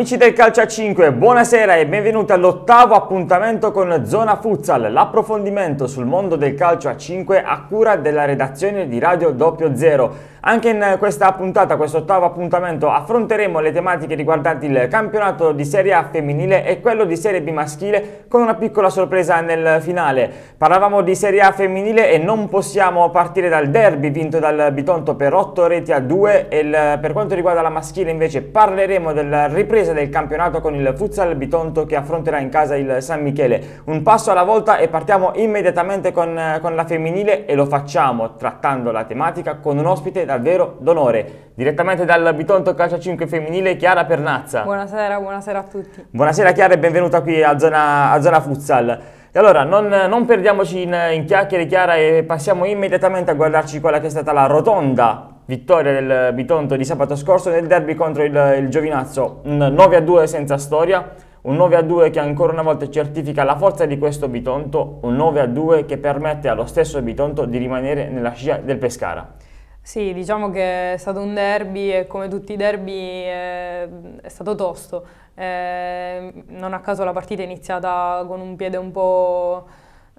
Amici del Calcio a 5, buonasera e benvenuti all'ottavo appuntamento con Zona Futsal, l'approfondimento sul mondo del calcio a 5 a cura della redazione di Radio Doppio Zero. Anche in questa puntata, questo ottavo appuntamento, affronteremo le tematiche riguardanti il campionato di Serie A femminile e quello di Serie B maschile con una piccola sorpresa nel finale. Parlavamo di Serie A femminile e non possiamo partire dal derby vinto dal Bitonto per 8 reti a 2 e il, per quanto riguarda la maschile invece parleremo della ripresa del campionato con il Futsal Bitonto che affronterà in casa il San Michele. Un passo alla volta e partiamo immediatamente con, con la femminile e lo facciamo trattando la tematica con un ospite davvero d'onore. Direttamente dal Bitonto Calcio 5 femminile, Chiara Pernazza. Buonasera, buonasera a tutti. Buonasera Chiara e benvenuta qui a Zona, a zona Futsal. E allora, non, non perdiamoci in, in, chiacchiere, Chiara, e passiamo immediatamente a guardarci quella che è stata la rotonda vittoria del Bitonto di sabato scorso nel derby contro il, il Giovinazzo. Un 9-2 a senza storia, un 9-2 a che ancora una volta certifica la forza di questo Bitonto, un 9-2 a che permette allo stesso Bitonto di rimanere nella scia del Pescara. Sì, diciamo che è stato un derby e come tutti i derby è, eh, è stato tosto. Eh, non a caso la partita è iniziata con un piede un po'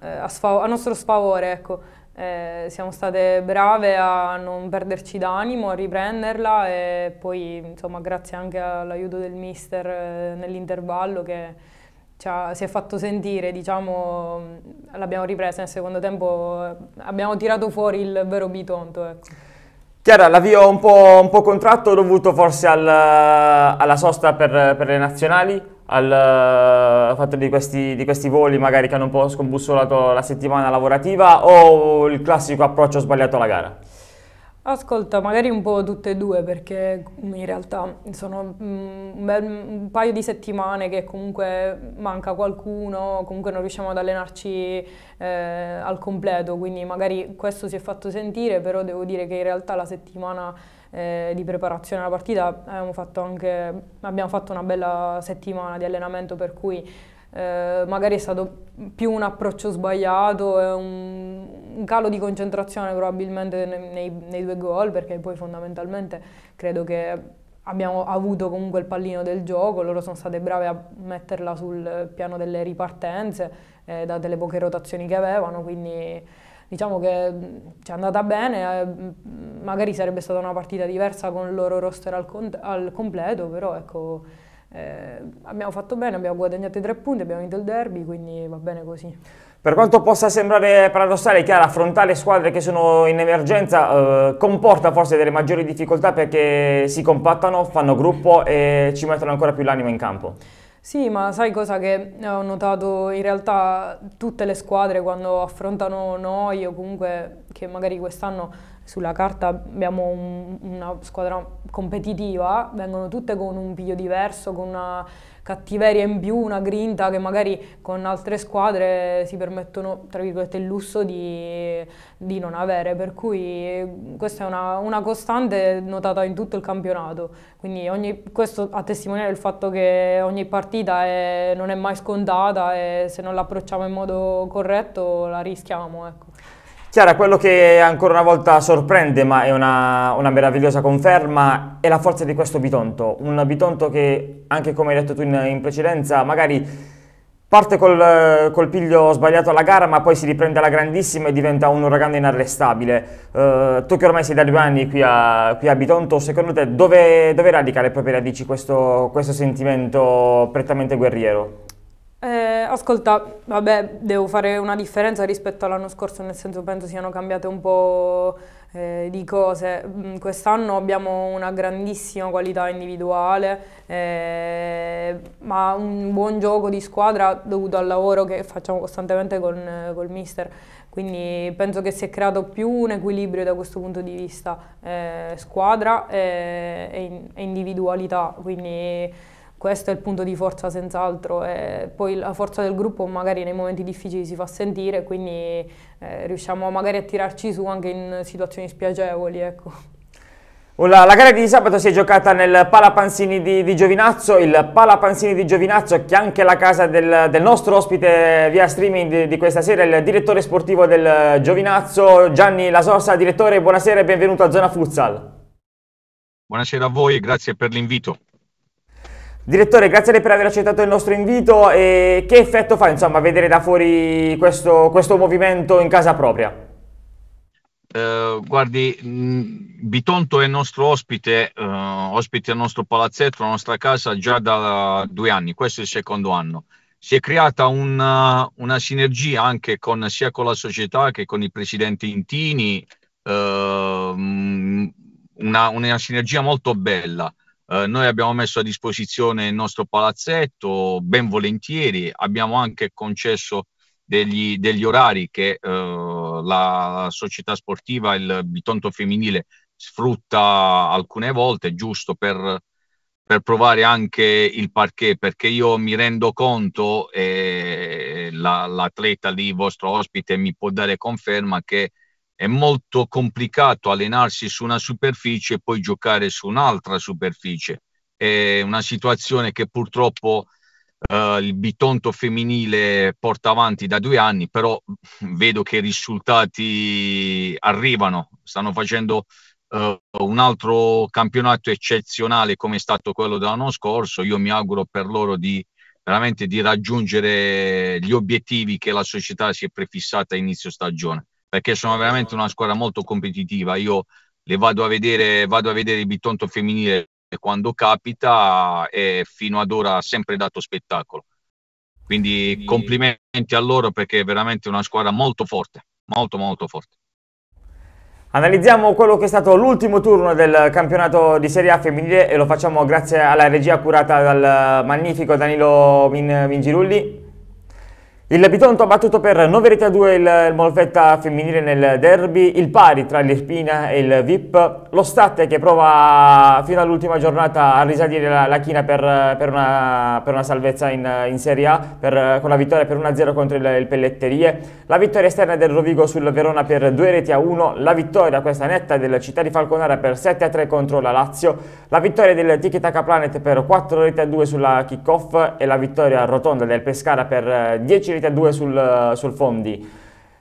eh, a, a nostro sfavore, ecco. eh, siamo state brave a non perderci d'animo, a riprenderla e poi insomma, grazie anche all'aiuto del mister eh, nell'intervallo che ha, si è fatto sentire, diciamo, l'abbiamo ripresa nel secondo tempo, abbiamo tirato fuori il vero Bitonto. Ecco. Chiara, l'avvio un po', un po', contratto dovuto forse al, alla sosta per, per, le nazionali, al eh, fatto di questi, di questi, voli magari che hanno un po' scombussolato la settimana lavorativa o il classico approccio sbagliato alla gara? Ascolta, magari un po' tutte e due perché in realtà sono mm, un, bel, un, paio di settimane che comunque manca qualcuno, comunque non riusciamo ad allenarci eh, al completo, quindi magari questo si è fatto sentire, però devo dire che in realtà la settimana eh, di preparazione alla partita abbiamo fatto, anche, abbiamo fatto una bella settimana di allenamento per cui eh, magari è stato più un approccio sbagliato, un, un, calo di concentrazione probabilmente nei, nei due gol, perché poi fondamentalmente credo che abbiamo avuto comunque il pallino del gioco, loro sono state brave a metterla sul piano delle ripartenze, eh, date le poche rotazioni che avevano, quindi diciamo che ci è andata bene, eh, magari sarebbe stata una partita diversa con il loro roster al, al completo, però ecco eh, abbiamo fatto bene, abbiamo guadagnato i tre punti, abbiamo vinto il derby, quindi va bene così. Per quanto possa sembrare paradossale, chiaro, affrontare squadre che sono in emergenza eh, comporta forse delle maggiori difficoltà perché si compattano, fanno gruppo e ci mettono ancora più l'anima in campo. Sì, ma sai cosa che ho notato in realtà tutte le squadre quando affrontano noi o comunque che magari quest'anno sulla carta abbiamo un, una squadra competitiva, vengono tutte con un piglio diverso, con una cattiveria in più, una grinta che magari con altre squadre si permettono, tra virgolette, il lusso di, di non avere, per cui eh, questa è una, una, costante notata in tutto il campionato, quindi ogni, questo a testimoniare il fatto che ogni partita è, non è mai scontata e se non l'approcciamo in modo corretto la rischiamo. Ecco. Chiara, quello che ancora una volta sorprende, ma è una, una, meravigliosa conferma, è la forza di questo Bitonto. Un Bitonto che, anche come hai detto tu in, in precedenza, magari parte col, col, piglio sbagliato alla gara, ma poi si riprende alla grandissima e diventa un uragano inarrestabile. Uh, tu che ormai sei da due anni qui a, qui a Bitonto, secondo te dove, dove, radica le proprie radici questo, questo sentimento prettamente guerriero? Eh, ascolta, vabbè, devo fare una differenza rispetto all'anno scorso, nel senso penso siano cambiate un po' eh, di cose. Mm, quest'anno abbiamo una grandissima qualità individuale, eh, ma un buon gioco di squadra dovuto al lavoro che facciamo costantemente con, col mister. Quindi penso che si è creato più un equilibrio da questo punto di vista, eh, squadra eh, e, e individualità. Quindi, questo è il punto di forza senz'altro e poi la forza del gruppo magari nei momenti difficili si fa sentire quindi eh, riusciamo magari a tirarci su anche in situazioni spiacevoli ecco. La, la, gara di sabato si è giocata nel Palapanzini di, di, Giovinazzo, il Palapanzini di Giovinazzo che è anche la casa del, del nostro ospite via streaming di, di, questa sera, il direttore sportivo del Giovinazzo, Gianni Lasorsa. Direttore, buonasera e benvenuto a Zona Futsal. Buonasera a voi e grazie per l'invito. Direttore, grazie per aver accettato il nostro invito e che effetto fa insomma, vedere da fuori questo, questo movimento in casa propria? Eh, guardi, Bitonto è il nostro ospite, eh, ospite al nostro palazzetto, la nostra casa già da due anni, questo è il secondo anno. Si è creata una, eh, una sinergia anche con, sia con la società che con il presidente Intini, eh, una, una sinergia molto bella eh, noi abbiamo messo a disposizione il nostro palazzetto ben volentieri, abbiamo anche concesso degli, degli orari che eh, la società sportiva, il Bitonto femminile, sfrutta alcune volte, giusto per, per provare anche il parquet, perché io mi rendo conto, e eh, la, l'atleta lì, il vostro ospite, mi può dare conferma che è molto complicato allenarsi su una superficie e poi giocare su un'altra superficie. È una situazione che purtroppo eh, il Bitonto femminile porta avanti da due anni, però vedo che i risultati arrivano, stanno facendo Uh, un altro campionato eccezionale come è stato quello dell'anno scorso. Io mi auguro per loro di veramente di raggiungere gli obiettivi che la società si è prefissata a inizio stagione perché sono veramente una squadra molto competitiva. Io le vado a vedere, vado a vedere il Bitonto femminile quando capita e fino ad ora ha sempre dato spettacolo. Quindi complimenti a loro perché è veramente una squadra molto forte, molto molto forte. Analizziamo quello che è stato l'ultimo turno del campionato di Serie A femminile e lo facciamo grazie alla regia curata dal magnifico Danilo Min il Bitonto ha battuto per 9 reti a 2 il, il Molfetta femminile nel derby, il pari tra l'Espina e il VIP, lo Statte che prova fino all'ultima giornata a risalire la, la china per, per, una, per, una, salvezza in, in Serie A per, con la vittoria per 1-0 contro il, il, Pelletterie, la vittoria esterna del Rovigo sul Verona per 2 reti a 1, la vittoria questa netta del Città di Falconara per 7-3 contro la Lazio, la vittoria del Tiki Taka Planet per 4 reti a 2 sulla kick-off e la vittoria rotonda del Pescara per 10 eh, reti finita 2 sul, sul Fondi.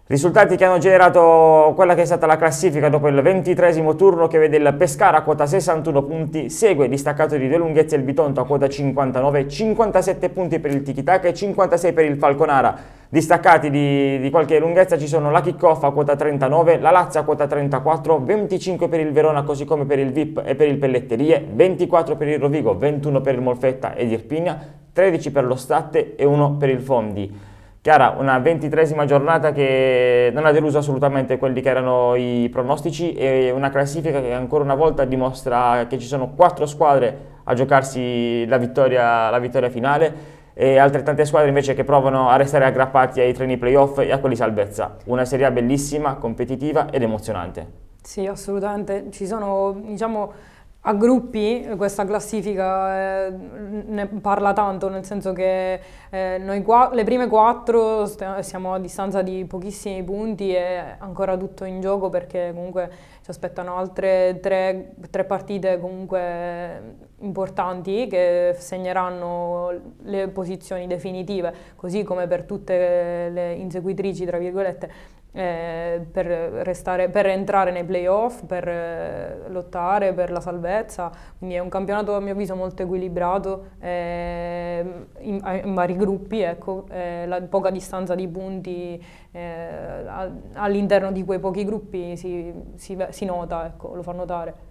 Risultati che hanno generato quella che è stata la classifica dopo il ventitresimo turno che vede il Pescara a quota 61 punti, segue distaccato di due lunghezze il Bitonto a quota 59, 57 punti per il Tikitaka e 56 per il Falconara. Distaccati di, di qualche lunghezza ci sono la Kickoff a quota 39, la Lazza a quota 34, 25 per il Verona così come per il VIP e per il Pelletterie, 24 per il Rovigo, 21 per il Molfetta ed Irpigna, 13 per lo Statte e 1 per il Fondi. Chiara, una ventitresima giornata che non ha deluso assolutamente quelli che erano i pronostici e una classifica che ancora una volta dimostra che ci sono quattro squadre a giocarsi la vittoria, la vittoria finale e altrettante squadre invece che provano a restare aggrappati ai treni playoff e a quelli salvezza. Una serie bellissima, competitiva ed emozionante. Sì, assolutamente. Ci sono, diciamo, a gruppi questa classifica eh, ne parla tanto, nel senso che eh, noi le prime quattro siamo a distanza di pochissimi punti e ancora tutto in gioco perché comunque ci aspettano altre tre, tre partite comunque importanti che segneranno le posizioni definitive, così come per tutte le inseguitrici, tra virgolette, eh, per, restare, per, entrare nei playoff, per eh, lottare per la salvezza. Quindi è un campionato a mio avviso molto equilibrato, eh, in, in, vari gruppi, ecco, eh, la poca distanza di punti eh, all'interno di quei pochi gruppi si, si, si nota, ecco, lo fa notare.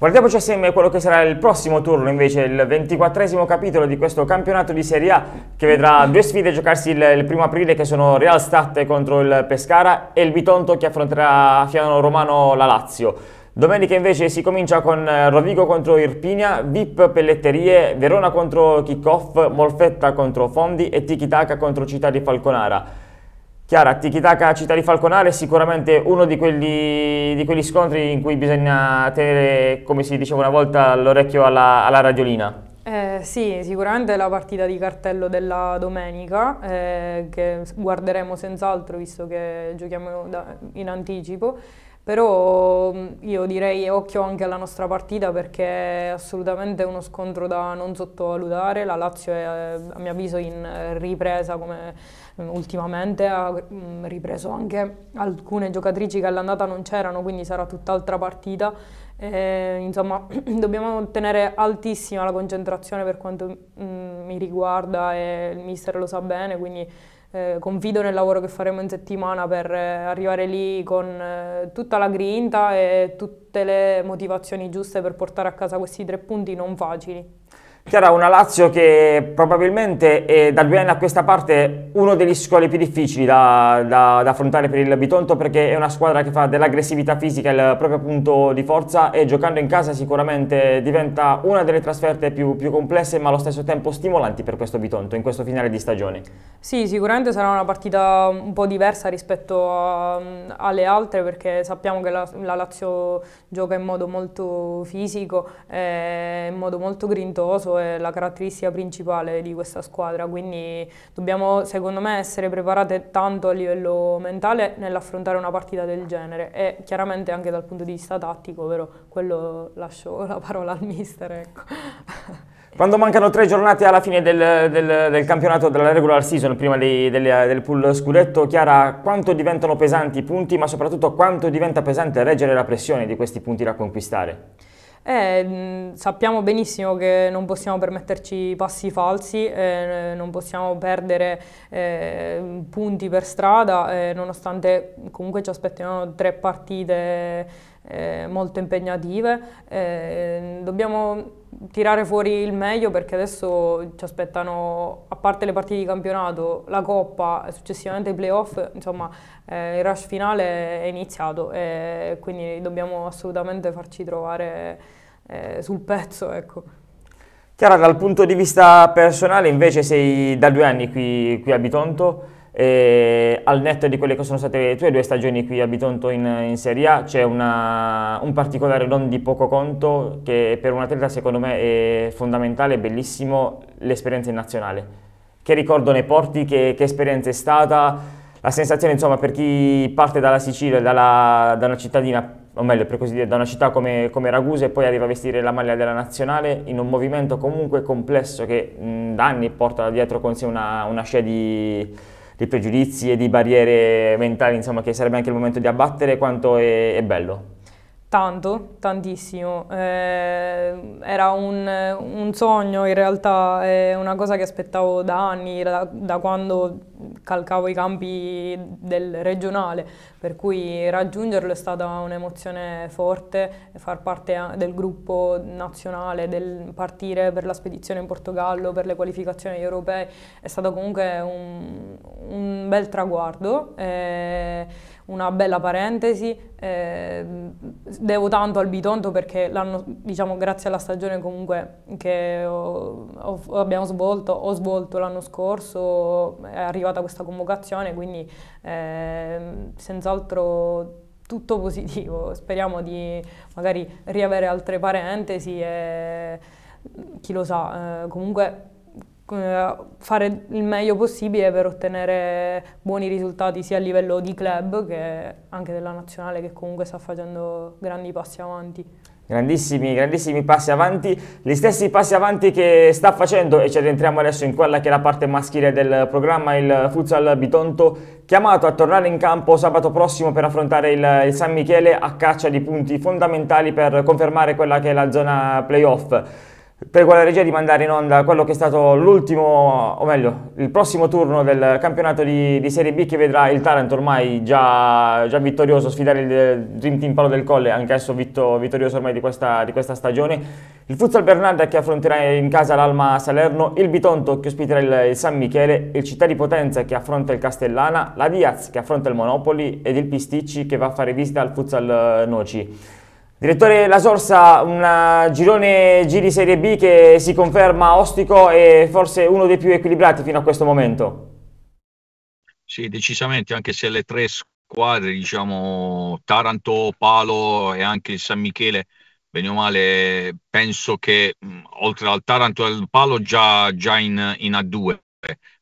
Guardiamoci assieme quello che sarà il prossimo turno, invece il ventiquattresimo capitolo di questo campionato di Serie A che vedrà due sfide giocarsi il, il primo aprile che sono Real Stat contro il Pescara e il Bitonto che affronterà a fianco romano la Lazio. Domenica invece si comincia con eh, Rovigo contro Irpinia, VIP Pelletterie, Verona contro Kickoff, Molfetta contro Fondi e Tikitaka contro Città di Falconara. Chiara, Tikitaka Città di Falconale è sicuramente uno di quelli, di quegli scontri in cui bisogna tenere, come si diceva una volta, l'orecchio alla, alla radiolina. Eh, sì, sicuramente è la partita di cartello della domenica, eh, che guarderemo senz'altro visto che giochiamo da, in anticipo, però mm, io direi occhio anche alla nostra partita perché è assolutamente uno scontro da non sottovalutare, la Lazio è eh, a mio avviso in eh, ripresa come Mm, ultimamente ha mm, ripreso anche alcune giocatrici che all'andata non c'erano, quindi sarà tutt'altra partita. Eh, insomma, dobbiamo tenere altissima la concentrazione per quanto mm, mi riguarda e il mister lo sa bene, quindi eh, confido nel lavoro che faremo in settimana per eh, arrivare lì con eh, tutta la grinta e tutte le motivazioni giuste per portare a casa questi tre punti non facili. Chiara, una Lazio che probabilmente è da due anni a questa parte uno degli scuoli più difficili da, da, da affrontare per il Bitonto perché è una squadra che fa dell'aggressività fisica il proprio punto di forza e giocando in casa sicuramente diventa una delle trasferte più, più complesse ma allo stesso tempo stimolanti per questo Bitonto in questo finale di stagione. Sì, sicuramente sarà una partita un po' diversa rispetto a, alle altre perché sappiamo che la, la, Lazio gioca in modo molto fisico, eh, in modo molto grintoso è la caratteristica principale di questa squadra, quindi dobbiamo secondo me essere preparate tanto a livello mentale nell'affrontare una partita del genere e chiaramente anche dal punto di vista tattico, ovvero quello lascio la parola al mister. Ecco. Quando mancano tre giornate alla fine del, del, del campionato della regular season, prima dei, del, del pool scudetto, Chiara, quanto diventano pesanti i punti, ma soprattutto quanto diventa pesante reggere la pressione di questi punti da conquistare? Eh, sappiamo benissimo che non possiamo permetterci passi falsi, eh, non possiamo perdere eh, punti per strada, eh, nonostante comunque ci aspettino tre partite eh, molto impegnative. Eh, dobbiamo tirare fuori il meglio perché adesso ci aspettano, a parte le partite di campionato, la Coppa e successivamente i playoff, insomma eh, il rush finale è iniziato e quindi dobbiamo assolutamente farci trovare eh, sul pezzo. Ecco. Chiara, dal punto di vista personale invece sei da due anni qui, qui a Bitonto, e eh, al netto di quelle che sono state le tue due stagioni qui a Bitonto in, in Serie A, c'è un particolare non di poco conto che per un atleta secondo me è fondamentale, bellissimo, l'esperienza in nazionale. Che ricordo ne porti, che, che esperienza è stata, la sensazione insomma per chi parte dalla Sicilia, dalla, da una cittadina, o meglio per così dire, da una città come, come, Ragusa e poi arriva a vestire la maglia della nazionale in un movimento comunque complesso che mh, da anni porta dietro con sé una, una scia di di pregiudizi e di barriere mentali, insomma, che sarebbe anche il momento di abbattere, quanto è, è bello. Tanto, tantissimo. Eh, era un, un, sogno, in realtà è una cosa che aspettavo da anni, da, da, quando calcavo i campi del regionale, per cui raggiungerlo è stata un'emozione forte, far parte del gruppo nazionale, del partire per la spedizione in Portogallo, per le qualificazioni europee, è stato comunque un, un bel traguardo. Eh, una bella parentesi, eh, devo tanto al Bitonto perché diciamo, grazie alla stagione comunque che ho, ho, abbiamo svolto, ho svolto l'anno scorso, è arrivata questa convocazione, quindi eh, senz'altro tutto positivo, speriamo di magari riavere altre parentesi e chi lo sa, eh, comunque eh, fare il meglio possibile per ottenere buoni risultati sia a livello di club che anche della nazionale che comunque sta facendo grandi passi avanti. Grandissimi, grandissimi passi avanti, gli stessi passi avanti che sta facendo e ci addentriamo adesso in quella che è la parte maschile del programma, il Futsal Bitonto, chiamato a tornare in campo sabato prossimo per affrontare il, il San Michele a caccia di punti fondamentali per confermare quella che è la zona playoff prego quella regia di mandare in onda quello che è stato l'ultimo, o meglio, il prossimo turno del campionato di, di, Serie B che vedrà il Talent ormai già, già vittorioso sfidare il Dream Team Palo del Colle, anche esso vitto, vittorioso ormai di questa, di questa, stagione. Il Futsal Bernarda che affronterà in casa l'Alma Salerno, il Bitonto che ospiterà il, il San Michele, il Città di Potenza che affronta il Castellana, la Diaz che affronta il Monopoli ed il Pisticci che va a fare visita al Futsal eh, Noci. Direttore La Sorsa, un eh, girone G di Serie B che si conferma ostico e forse uno dei più equilibrati fino a questo momento. Sì, decisamente, anche se le tre squadre, diciamo Taranto, Palo e anche il San Michele, bene o male, penso che mh, mm, oltre al Taranto e al Palo già, già in, in A2,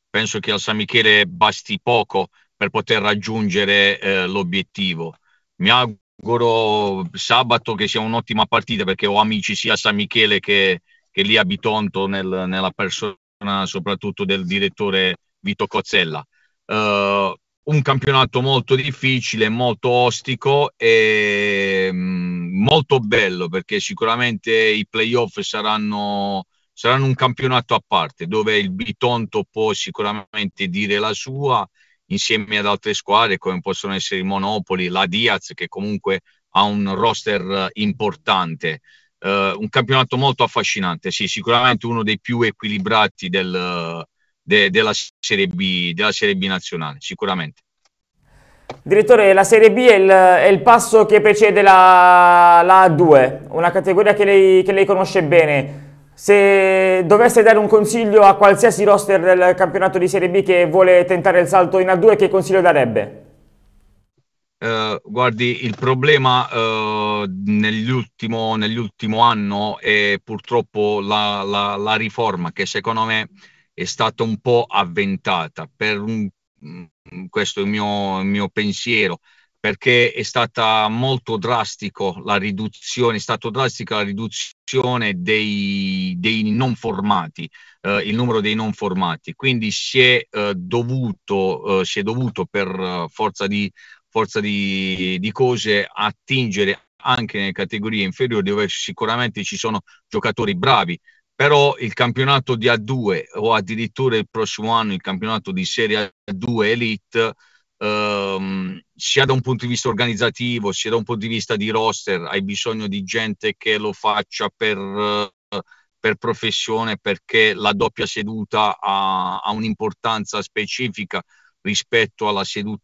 penso che al San Michele basti poco per poter raggiungere eh, l'obiettivo. Mi auguro auguro sabato che sia un'ottima partita perché ho amici sia a San Michele che, che lì a Bitonto nel, nella persona soprattutto del direttore Vito Cozzella. Uh, un campionato molto difficile, molto ostico e mm, molto bello perché sicuramente i playoff saranno, saranno un campionato a parte dove il Bitonto può sicuramente dire la sua insieme ad altre squadre come possono essere i Monopoli, la Diaz che comunque ha un roster eh, importante. Uh, un campionato molto affascinante, sì, sicuramente uno dei più equilibrati del, eh, de, della, serie B, della Serie B nazionale, sicuramente. Direttore, la Serie B è il, è il passo che precede la, la, A2, una categoria che lei, che lei conosce bene. Se dovesse dare un consiglio a qualsiasi roster del campionato di Serie B che vuole tentare il salto in A2, che consiglio darebbe? Uh, guardi, il problema uh, nell'ultimo, nell'ultimo, anno è purtroppo la, la, la, riforma che secondo me è stata un po' avventata. Per un, mm, questo è il mio, il mio pensiero perché è stata molto drastico la riduzione, è stata drastica la riduzione dei, dei non formati, eh, il numero dei non formati. Quindi si è, eh, dovuto, eh, si è dovuto, per eh, forza, di, forza di, di cose attingere anche nelle categorie inferiori dove sicuramente ci sono giocatori bravi, però il campionato di A2 o addirittura il prossimo anno il campionato di Serie A2 Elite ehm, sia da un punto di vista organizzativo, sia da un punto di vista di roster, hai bisogno di gente che lo faccia per, per professione perché la doppia seduta ha, ha un'importanza specifica rispetto alla seduta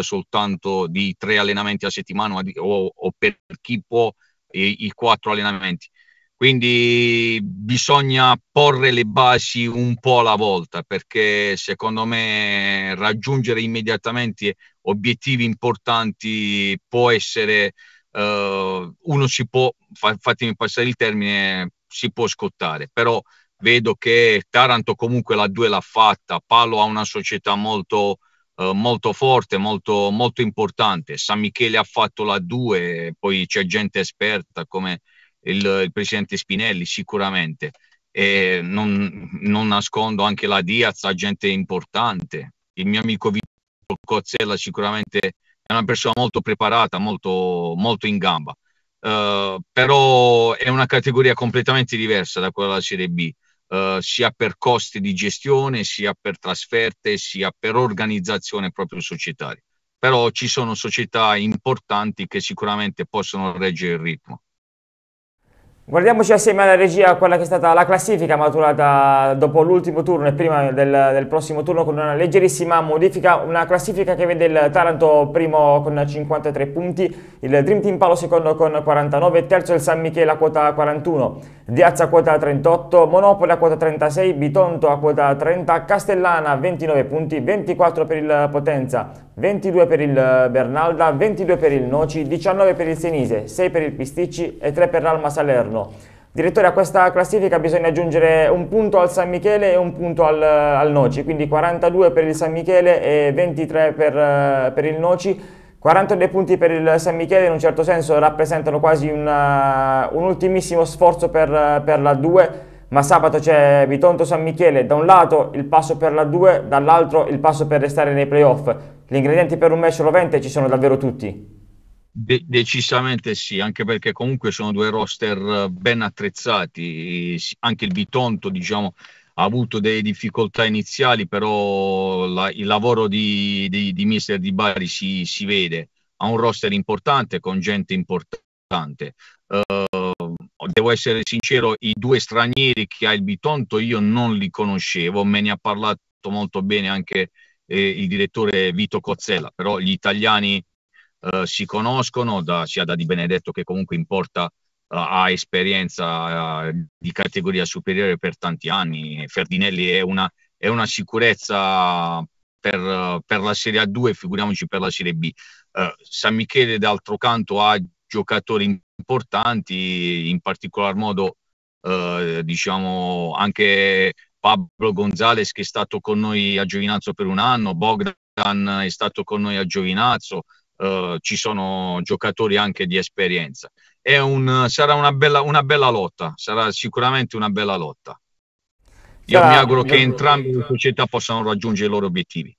soltanto di tre allenamenti a settimana o, o per chi può i, i quattro allenamenti. Quindi bisogna porre le basi un po' alla volta perché secondo me raggiungere immediatamente obiettivi importanti può essere, eh, uno si può, fatemi passare il termine, si può scottare, però vedo che Taranto comunque la 2 l'ha fatta, Palo ha una società molto, eh, molto forte, molto, molto importante, San Michele ha fatto la 2, poi c'è gente esperta come il, il presidente Spinelli sicuramente. E non, non, nascondo anche la Diaz, la gente importante. Il mio amico Vittorio Cozzella sicuramente è una persona molto preparata, molto, molto in gamba. Uh, però è una categoria completamente diversa da quella della Serie B, uh, sia per costi di gestione, sia per trasferte, sia per organizzazione proprio societaria. Però ci sono società importanti che sicuramente possono reggere il ritmo. Guardiamoci assieme alla regia quella che è stata la classifica maturata dopo l'ultimo turno e prima del, del, prossimo turno con una leggerissima modifica, una classifica che vede il Taranto primo con 53 punti, il Dream Team Palo secondo con 49, terzo il San Michele a quota 41, Diazza a quota 38, Monopoli a quota 36, Bitonto a quota 30, Castellana 29 punti, 24 per il Potenza, 22 per il Bernalda, 22 per il Noci, 19 per il Senise, 6 per il Pisticci e 3 per l'Alma Salerno. Direttore, a questa classifica bisogna aggiungere un punto al San Michele e un punto al, al Noci, quindi 42 per il San Michele e 23 per, eh, per il Noci. 42 punti per il San Michele in un certo senso rappresentano quasi una, eh, un ultimissimo sforzo per, eh, per la 2 ma sabato c'è Vitonto San Michele, da un lato il passo per la 2, dall'altro il passo per restare nei playoff. Gli ingredienti per un match rovente ci sono davvero tutti. De decisamente sì, anche perché comunque sono due roster eh, ben attrezzati, anche il Vitonto diciamo ha avuto delle difficoltà iniziali, però la, il lavoro di, di, di, mister Di Bari si, si, vede, ha un roster importante con gente importante. Uh, devo essere sincero, i due stranieri che ha il Bitonto io non li conoscevo, me ne ha parlato molto bene anche eh, il direttore Vito Cozzella, però gli italiani eh, si conoscono da, sia da Di Benedetto che comunque importa. porta eh, ha esperienza eh, di categoria superiore per tanti anni. Ferdinelli è una, è una sicurezza per, per, la Serie A2, figuriamoci per la Serie B. Uh, San Michele, d'altro canto, ha giocatori importanti, in particolar modo uh, diciamo anche Pablo Gonzalez che è stato con noi a Giovinazzo per un anno, Bogdan è stato con noi a Giovinazzo, uh, ci sono giocatori anche di esperienza un, sarà una bella, una bella lotta, sarà sicuramente una bella lotta. Io Chiara, mi auguro che entrambe le società possano raggiungere i loro obiettivi.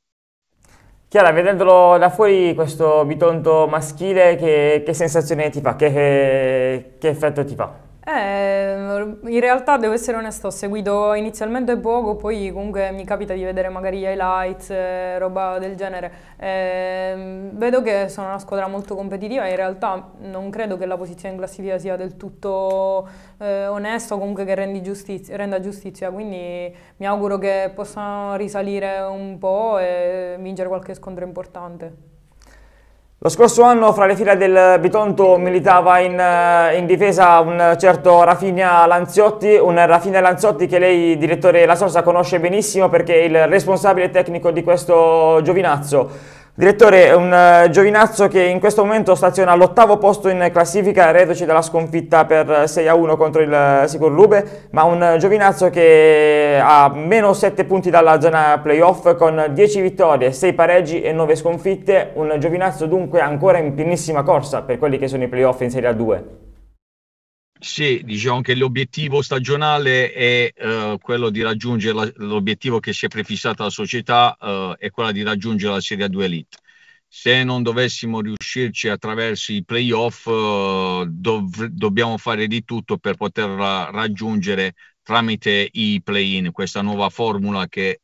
Chiara, vedendolo da fuori questo bitonto maschile, che, che sensazione ti fa? Che, che, che effetto ti fa? Eh, in realtà devo essere onesto, ho seguito inizialmente poco, poi comunque mi capita di vedere magari gli highlights, eh, roba del genere. Eh, vedo che sono una squadra molto competitiva, in realtà non credo che la posizione in classifica sia del tutto eh, onesta o comunque che giustizia, renda giustizia, quindi mi auguro che possano risalire un po' e vincere qualche scontro importante. Lo scorso anno fra le file del Bitonto militava in, eh, in difesa un certo Rafinha Lanziotti, un Rafinha Lanziotti che lei, direttore La Sorsa, conosce benissimo perché è il responsabile tecnico di questo giovinazzo. Direttore, un eh, giovinazzo che in questo momento staziona all'ottavo posto in classifica, reduce dalla sconfitta per 6 a 1 contro il eh, Sicur Lube, ma un giovinazzo che ha meno 7 punti dalla zona playoff con 10 vittorie, 6 pareggi e 9 sconfitte, un giovinazzo dunque ancora in pienissima corsa per quelli che sono i playoff in Serie A2. Sì, diciamo che l'obiettivo stagionale è eh, quello di raggiungere la, l'obiettivo che si è prefissata la società, eh, è quello di raggiungere la Serie A2 Elite. Se non dovessimo riuscirci attraverso i playoff, eh, dov- dobbiamo fare di tutto per poterla raggiungere tramite i play-in, questa nuova formula che,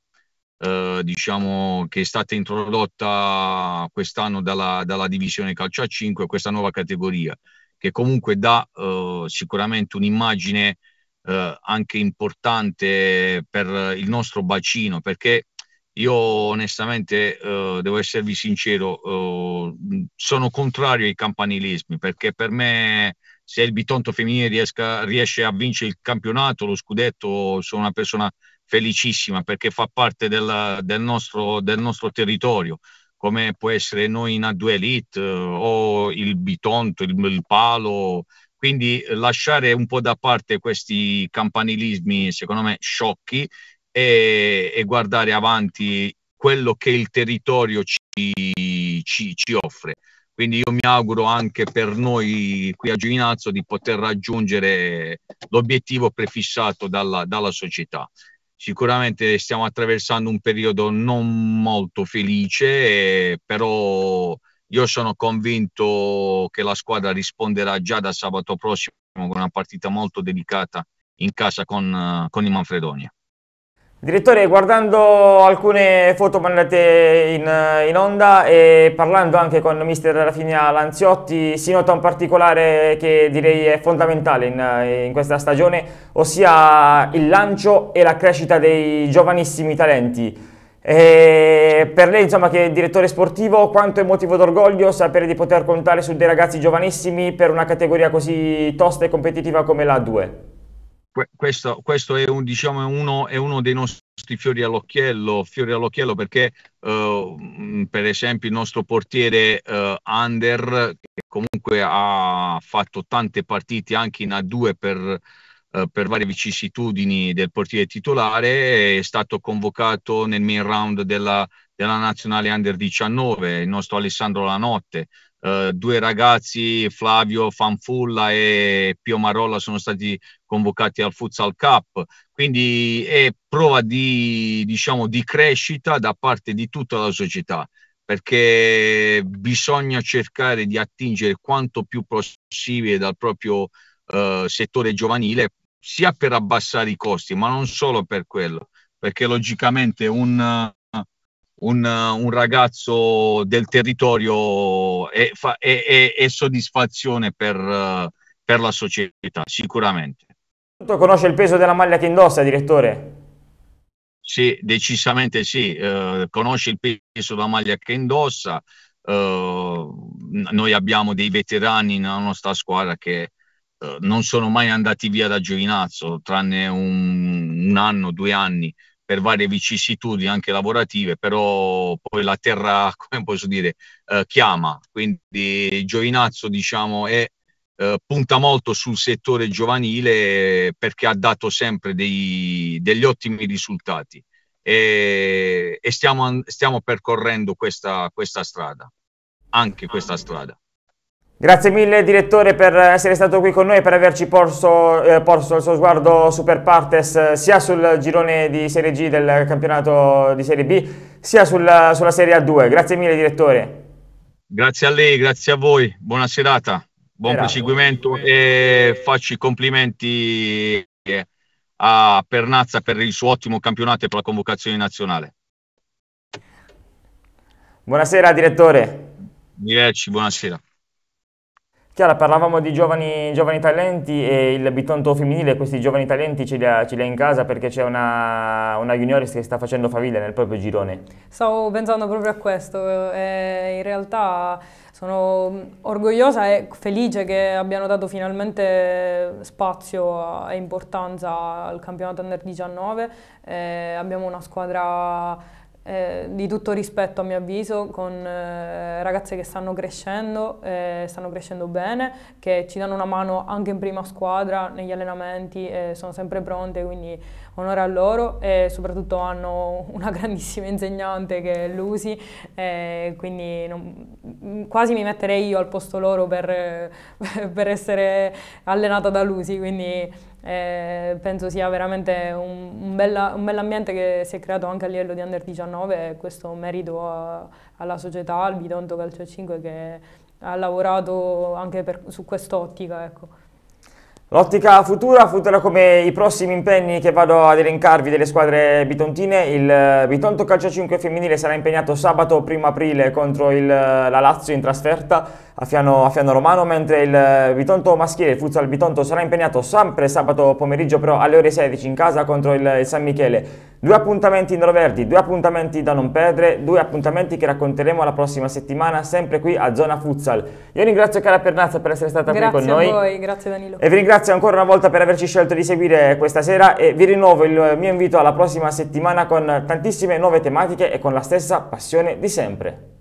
eh, diciamo, che è stata introdotta quest'anno dalla, dalla divisione calcio a 5, questa nuova categoria che comunque dà eh, sicuramente un'immagine eh, anche importante per il nostro bacino, perché io onestamente eh, devo esservi sincero, eh, sono contrario ai campanilismi, perché per me se il Bitonto femminile riesca, riesce a vincere il campionato, lo scudetto, sono una persona felicissima perché fa parte del, del, nostro, del nostro territorio come può essere noi in A2 Elite eh, o il Bitonto, il, il Palo. Quindi lasciare un po' da parte questi campanilismi, secondo me, sciocchi e, e guardare avanti quello che il territorio ci, ci, ci, offre. Quindi io mi auguro anche per noi qui a Giovinazzo di poter raggiungere l'obiettivo prefissato dalla, dalla società. Sicuramente stiamo attraversando un periodo non molto felice, eh, però io sono convinto che la squadra risponderà già da sabato prossimo con una partita molto delicata in casa con, eh, con i Manfredonia. Direttore, guardando alcune foto mandate in, in, onda e parlando anche con mister Rafinha Lanziotti, si nota un particolare che direi è fondamentale in, in questa stagione, ossia il lancio e la crescita dei giovanissimi talenti. E per lei, insomma, che è direttore sportivo, quanto è motivo d'orgoglio sapere di poter contare su dei ragazzi giovanissimi per una categoria così tosta e competitiva come la 2? questo, questo è, un, diciamo, uno, è, uno, dei nostri fiori all'occhiello, fiori all'occhiello perché uh, per esempio il nostro portiere uh, eh, Under che comunque ha fatto tante partite anche in A2 per, uh, per varie vicissitudini del portiere titolare è stato convocato nel main round della, della nazionale under 19, il nostro Alessandro Lanotte. Eh, due ragazzi, Flavio Fanfulla e Pio Marolla, sono stati convocati al Futsal Cup. Quindi è prova di, diciamo, di crescita da parte di tutta la società perché bisogna cercare di attingere quanto più possibile dal proprio eh, settore giovanile, sia per abbassare i costi, ma non solo per quello, perché logicamente un, un, un ragazzo del territorio e, fa, e, e, e soddisfazione per, per la società, sicuramente. Conosce il peso della maglia che indossa, direttore? Sì, decisamente sì, eh, conosce il peso della maglia che indossa. Eh, noi abbiamo dei veterani nella nostra squadra che eh, non sono mai andati via da Giovinazzo, tranne un, un anno, due anni per varie vicissitudini anche lavorative, però poi la terra, come posso dire, eh, chiama. Quindi Giovinazzo, diciamo, è, eh, punta molto sul settore giovanile perché ha dato sempre dei, degli ottimi risultati e, e stiamo, stiamo, percorrendo questa, questa strada, anche questa strada. Grazie mille direttore per essere stato qui con noi e per averci porso, eh, porso, il suo sguardo super partes eh, sia sul girone di Serie G del campionato di Serie B sia sul, sulla Serie A2. Grazie mille direttore. Grazie a lei, grazie a voi, buona serata, buon Era. proseguimento e faccio i complimenti eh, a Pernazza per il suo ottimo campionato e per la convocazione nazionale. Buonasera direttore. Direci, buonasera. Chiara, parlavamo di giovani, giovani, talenti e il bitonto femminile, questi giovani talenti ce li ha, ce li ha in casa perché c'è una, una juniores che sta facendo faville nel proprio girone. Stavo pensando proprio a questo, eh, eh in realtà sono orgogliosa e felice che abbiano dato finalmente spazio e importanza al campionato Under 19, eh, abbiamo una squadra eh, di tutto rispetto a mio avviso con eh, ragazze che stanno crescendo, eh, stanno crescendo bene, che ci danno una mano anche in prima squadra, negli allenamenti, sono sempre pronte, quindi onore a loro e soprattutto hanno una grandissima insegnante che è Lucy, quindi non, quasi mi metterei io al posto loro per, per essere allenata da Lucy, quindi e eh, penso sia veramente un, un bell'ambiente che si è creato anche a livello di Under 19 e questo merito a, alla società, al Bidonto Calcio 5 che ha lavorato anche per, su quest'ottica. Ecco. L'ottica futura, futura come i prossimi impegni che vado ad elencarvi delle squadre bitontine, il eh, Bitonto Calcio 5 femminile sarà impegnato sabato 1 aprile contro il, eh, la Lazio in trasferta, a Fiano, a Fiano Romano, mentre il Bitonto eh, maschile, il futsal Bitonto, sarà impegnato sempre sabato pomeriggio però alle ore 16 in casa contro il, il San Michele. Due appuntamenti in Roverdi, due appuntamenti da non perdere, due appuntamenti che racconteremo la prossima settimana sempre qui a Zona Futsal. Io ringrazio Cara Pernazza per essere stata grazie qui con noi. Grazie a voi, grazie Danilo. E vi ringrazio ancora una volta per averci scelto di seguire questa sera e vi rinnovo il mio invito alla prossima settimana con tantissime nuove tematiche e con la stessa passione di sempre.